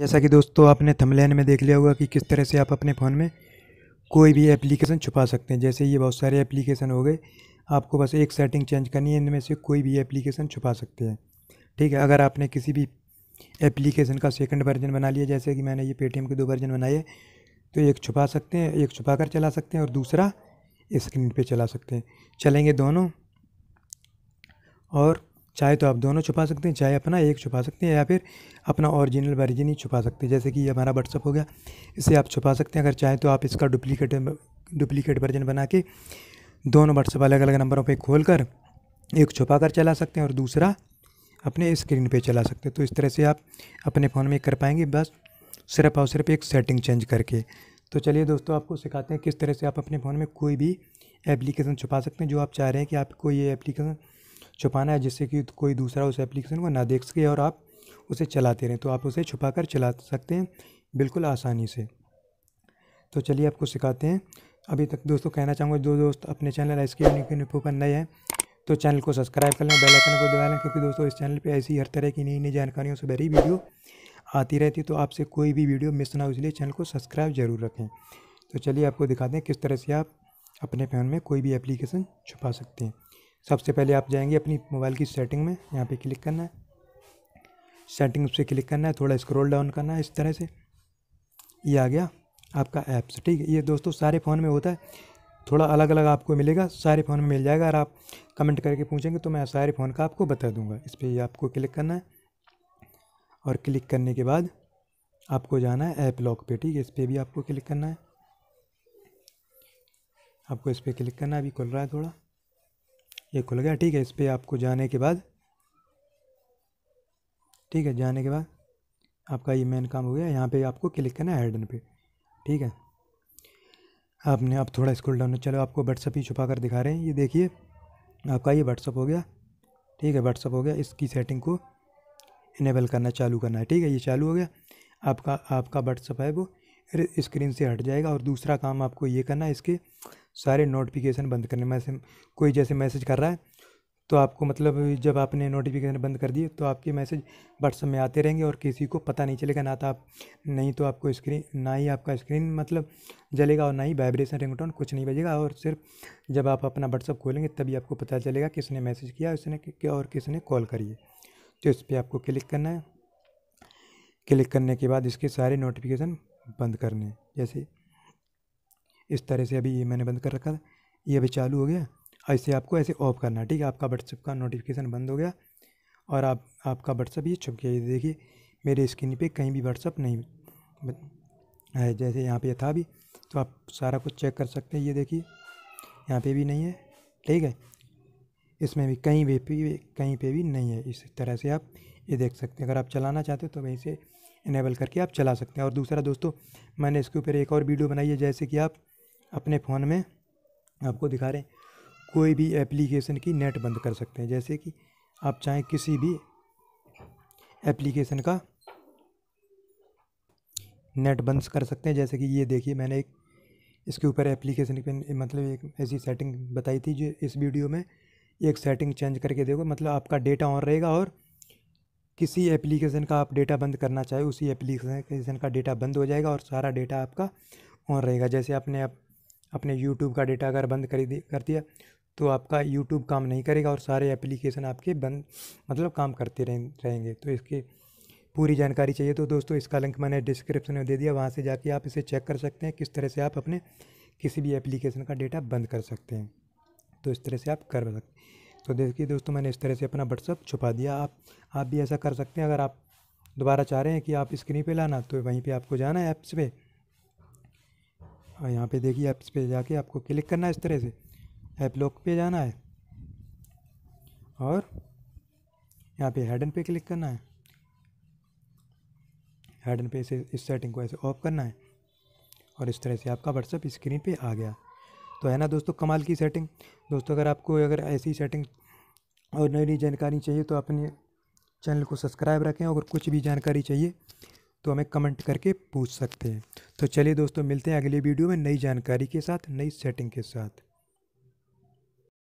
जैसा कि दोस्तों आपने थमलैन में देख लिया होगा कि किस तरह से आप अपने फ़ोन में कोई भी एप्लीकेशन छुपा सकते हैं जैसे ये बहुत सारे एप्लीकेशन हो गए आपको बस एक सेटिंग चेंज करनी है इनमें से कोई भी एप्लीकेशन छुपा सकते हैं ठीक है अगर आपने किसी भी एप्लीकेशन का सेकंड वर्जन बना लिया जैसे कि मैंने ये पेटीएम के दो वर्जन बनाए तो एक छुपा सकते हैं एक छुपा कर चला सकते हैं और दूसरा स्क्रीन पे चला सकते हैं चलेंगे दोनों और चाहे तो आप दोनों छुपा सकते हैं चाहे अपना एक छुपा सकते हैं या फिर अपना ओरिजिनल वर्जिन ही छुपा सकते हैं जैसे कि ये हमारा व्हाट्सअप हो गया इसे आप छुपा सकते हैं अगर चाहें तो आप इसका डुप्लीकेट डुप्लीकेट वर्जन बना के दोनों व्हाट्सअप अलग अलग नंबरों पर खोल कर एक छुपा कर चला सकते हैं और दूसरा अपने स्क्रीन पर चला सकते हैं तो इस तरह से आप अपने फ़ोन में कर पाएंगे बस सिर्फ और सिर्फ एक सेटिंग चेंज करके तो चलिए दोस्तों आपको सिखाते हैं किस तरह से आप अपने फ़ोन में कोई भी एप्लीकेशन छुपा सकते हैं जो आप चाह रहे हैं कि आपको ये एप्लीकेशन छुपाना है जिससे कि कोई दूसरा उस एप्लीकेशन को ना देख सके और आप उसे चलाते रहें तो आप उसे छुपा कर चला सकते हैं बिल्कुल आसानी से तो चलिए आपको सिखाते हैं अभी तक दोस्तों कहना चाहूँगा जो दोस्त अपने चैनल एस के पर नए हैं तो चैनल को सब्सक्राइब कर लें बेल आइकन को दबा लें क्योंकि दोस्तों इस चैनल पे ऐसी हर तरह की नई नई जानकारियों से भरी वीडियो आती रहती है तो आपसे कोई भी वीडियो मिस ना हो इसलिए चैनल को सब्सक्राइब जरूर रखें तो चलिए आपको दिखाते हैं किस तरह से आप अपने फ़ोन में कोई भी एप्लीकेशन छुपा सकते हैं सबसे पहले आप जाएंगे अपनी मोबाइल की सेटिंग में यहाँ पे क्लिक करना है सेटिंग से क्लिक करना है थोड़ा स्क्रॉल डाउन करना है इस तरह से ये आ गया आपका ऐप्स ठीक है ये दोस्तों सारे फ़ोन में होता है थोड़ा अलग अलग आपको मिलेगा सारे फ़ोन में मिल जाएगा अगर आप कमेंट करके पूछेंगे तो मैं सारे फ़ोन का आपको बता दूंगा इस पर आपको क्लिक करना है और क्लिक करने के बाद आपको जाना है ऐप लॉक पे ठीक है इस पर भी आपको क्लिक करना है आपको इस पर क्लिक करना है अभी खुल रहा है थोड़ा ये खुल गया ठीक है इस पर आपको जाने के बाद ठीक है जाने के बाद आपका ये मेन काम हो गया यहाँ पे आपको क्लिक करना है हेडन पे ठीक है आपने आप थोड़ा स्क्रॉल डाउन चलो आपको व्हाट्सअप ही छुपा कर दिखा रहे हैं ये देखिए आपका ये व्हाट्सअप हो गया ठीक है व्हाट्सअप हो गया इसकी सेटिंग को इनेबल करना चालू करना है ठीक है ये चालू हो गया आपका आपका व्हाट्सअप है वो स्क्रीन से हट जाएगा और दूसरा काम आपको ये करना है इसके सारे नोटिफिकेशन बंद करने में से कोई जैसे मैसेज कर रहा है तो आपको मतलब जब आपने नोटिफिकेशन बंद कर दिए तो आपके मैसेज व्हाट्सअप में आते रहेंगे और किसी को पता नहीं चलेगा ना तो आप नहीं तो आपको स्क्रीन ना ही आपका स्क्रीन मतलब जलेगा और ना ही वाइब्रेशन रिंगटोन कुछ नहीं बजेगा और सिर्फ जब आप अपना व्हाट्सअप खोलेंगे तभी आपको पता चलेगा किसने मैसेज किया उसने और किसने कॉल करी है तो इस पर आपको क्लिक करना है क्लिक करने के बाद इसके सारे नोटिफिकेशन बंद करने हैं जैसे इस तरह से अभी ये मैंने बंद कर रखा था ये अभी चालू हो गया ऐसे आपको ऐसे ऑफ करना ठीक है आपका व्हाट्सअप का नोटिफिकेशन बंद हो गया और आप आपका व्हाट्सअप ये छुप गया ये देखिए मेरे स्क्रीन पे कहीं भी व्हाट्सअप नहीं है जैसे यहाँ पे था भी तो आप सारा कुछ चेक कर सकते हैं ये देखिए यहाँ पे भी नहीं है ठीक है इसमें भी कहीं भी कहीं पे भी नहीं है इस तरह से आप ये देख सकते हैं अगर आप चलाना चाहते हो तो वहीं से इनेबल करके आप चला सकते हैं और दूसरा दोस्तों मैंने इसके ऊपर एक और वीडियो बनाई है जैसे कि आप अपने फ़ोन में आपको दिखा रहे हैं कोई भी एप्लीकेशन की नेट बंद कर सकते हैं जैसे कि आप चाहें किसी भी एप्लीकेशन का नेट बंद कर सकते हैं जैसे कि ये देखिए मैंने एक इसके ऊपर एप्लीकेशन के मतलब एक ऐसी सेटिंग बताई थी जो इस वीडियो में एक सेटिंग चेंज करके देखो मतलब आपका डेटा ऑन रहेगा और किसी एप्लीकेशन का आप डेटा बंद करना चाहे उसी एप्लीकेशन का डेटा बंद हो जाएगा और सारा डेटा आपका ऑन रहेगा जैसे आपने आप अपने यूट्यूब का डेटा अगर बंद कर कर दिया तो आपका यूट्यूब काम नहीं करेगा और सारे एप्लीकेशन आपके बंद मतलब काम करते रहें, रहेंगे तो इसके पूरी जानकारी चाहिए तो दोस्तों इसका लिंक मैंने डिस्क्रिप्शन में दे दिया वहाँ से जाके आप इसे चेक कर सकते हैं किस तरह से आप अपने किसी भी एप्लीकेशन का डेटा बंद कर सकते हैं तो इस तरह से आप कर सकते हैं तो देखिए दोस्तों मैंने इस तरह से अपना व्हाट्सअप छुपा दिया आप आप भी ऐसा कर सकते हैं अगर आप दोबारा चाह रहे हैं कि आप स्क्रीन पे लाना तो वहीं पे आपको जाना है ऐप्स पे और यहाँ पे देखिए ऐप्स पे जाके आपको क्लिक करना है इस तरह से ऐप लॉक पे जाना है और यहाँ पे हेडन पे क्लिक करना है हेडन पे इसे इस सेटिंग को ऐसे ऑफ करना है और इस तरह से आपका व्हाट्सअप स्क्रीन पर आ गया तो है ना दोस्तों कमाल की सेटिंग दोस्तों अगर आपको अगर ऐसी सेटिंग और नई नई जानकारी चाहिए तो अपने चैनल को सब्सक्राइब रखें और कुछ भी जानकारी चाहिए तो हमें कमेंट करके पूछ सकते हैं तो चलिए दोस्तों मिलते हैं अगले वीडियो में नई जानकारी के साथ नई सेटिंग के साथ